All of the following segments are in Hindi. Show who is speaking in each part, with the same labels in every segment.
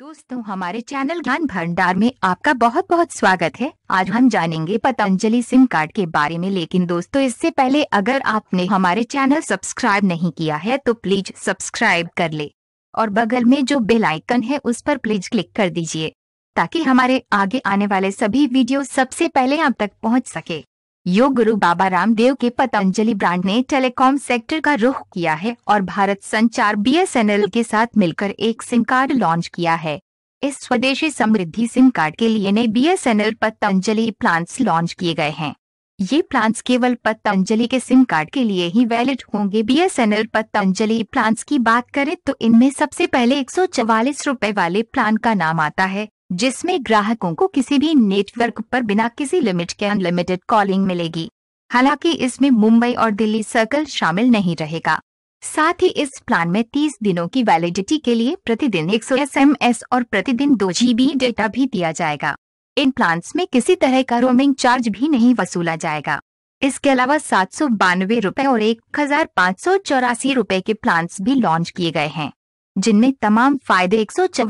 Speaker 1: दोस्तों हमारे चैनल ज्ञान भंडार में आपका बहुत बहुत स्वागत है आज हम जानेंगे पतंजलि सिम कार्ड के बारे में लेकिन दोस्तों इससे पहले अगर आपने हमारे चैनल सब्सक्राइब नहीं किया है तो प्लीज सब्सक्राइब कर ले और बगल में जो बेल आइकन है उस पर प्लीज क्लिक कर दीजिए ताकि हमारे आगे आने वाले सभी वीडियो सबसे पहले आप तक पहुँच सके योग गुरु बाबा रामदेव के पतंजलि ब्रांड ने टेलीकॉम सेक्टर का रुख किया है और भारत संचार बीएसएनएल के साथ मिलकर एक सिम कार्ड लॉन्च किया है इस स्वदेशी समृद्धि सिम कार्ड के लिए नए बीएसएनएल पतंजलि प्लान्स लॉन्च किए गए हैं ये प्लांट्स केवल पतंजलि के सिम कार्ड के लिए ही वैलिड होंगे बीएसएनएल पतंजलि प्लांट्स की बात करें तो इनमें सबसे पहले एक सौ वाले प्लान का नाम आता है जिसमें ग्राहकों को किसी भी नेटवर्क पर बिना किसी लिमिट के अनलिमिटेड कॉलिंग मिलेगी हालांकि इसमें मुंबई और दिल्ली सर्कल शामिल नहीं रहेगा साथ ही इस प्लान में 30 दिनों की वैलिडिटी के लिए प्रतिदिन 100 एसएमएस और प्रतिदिन दो जीबी डेटा भी दिया जाएगा इन प्लांट्स में किसी तरह का रोमिंग चार्ज भी नहीं वसूला जाएगा इसके अलावा सात सौ बानवे रूपए और एक हजार पाँच सौ चौरासी रूपए के प्लांट्स भी लॉन्च किए गए हैं जिनमें तमाम फायदे एक सौ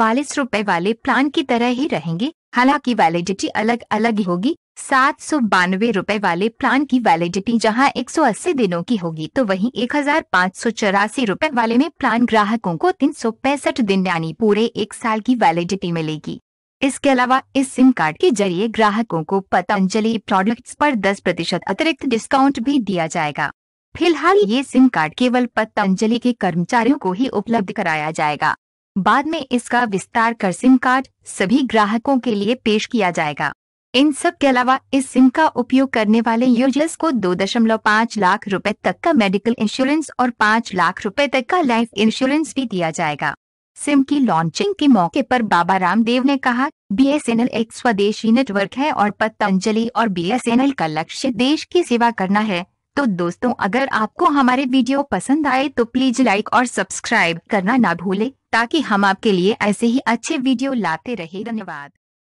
Speaker 1: वाले प्लान की तरह ही रहेंगे हालांकि वैलिडिटी अलग अलग होगी सात सौ बानवे रूपए वाले प्लान की वैलिडिटी जहां 180 दिनों की होगी तो वहीं एक हजार पाँच सौ चौरासी रूपए वाले में प्लान ग्राहकों को तीन सौ पैंसठ दिन यानी पूरे एक साल की वैलिडिटी मिलेगी इसके अलावा इस सिम कार्ड के जरिए ग्राहकों को पतंजलि प्रोडक्ट्स पर 10 प्रतिशत अतिरिक्त डिस्काउंट भी दिया जाएगा फिलहाल ये सिम कार्ड केवल पतंजलि के कर्मचारियों को ही उपलब्ध कराया जाएगा बाद में इसका विस्तार कर सिम कार्ड सभी ग्राहकों के लिए पेश किया जाएगा इन सब के अलावा इस सिम का उपयोग करने वाले यूजर्स को 2.5 लाख रुपए तक का मेडिकल इंश्योरेंस और 5 लाख रुपए तक का लाइफ इंश्योरेंस भी दिया जाएगा सिम की लॉन्चिंग के मौके पर बाबा रामदेव ने कहा बीएसएनएल एक स्वदेशी नेटवर्क है और पतंजलि और बीएसएनएल का लक्ष्य देश की सेवा करना है तो दोस्तों अगर आपको हमारे वीडियो पसंद आए तो प्लीज लाइक और सब्सक्राइब करना ना भूले ताकि हम आपके लिए ऐसे ही अच्छे वीडियो लाते रहे धन्यवाद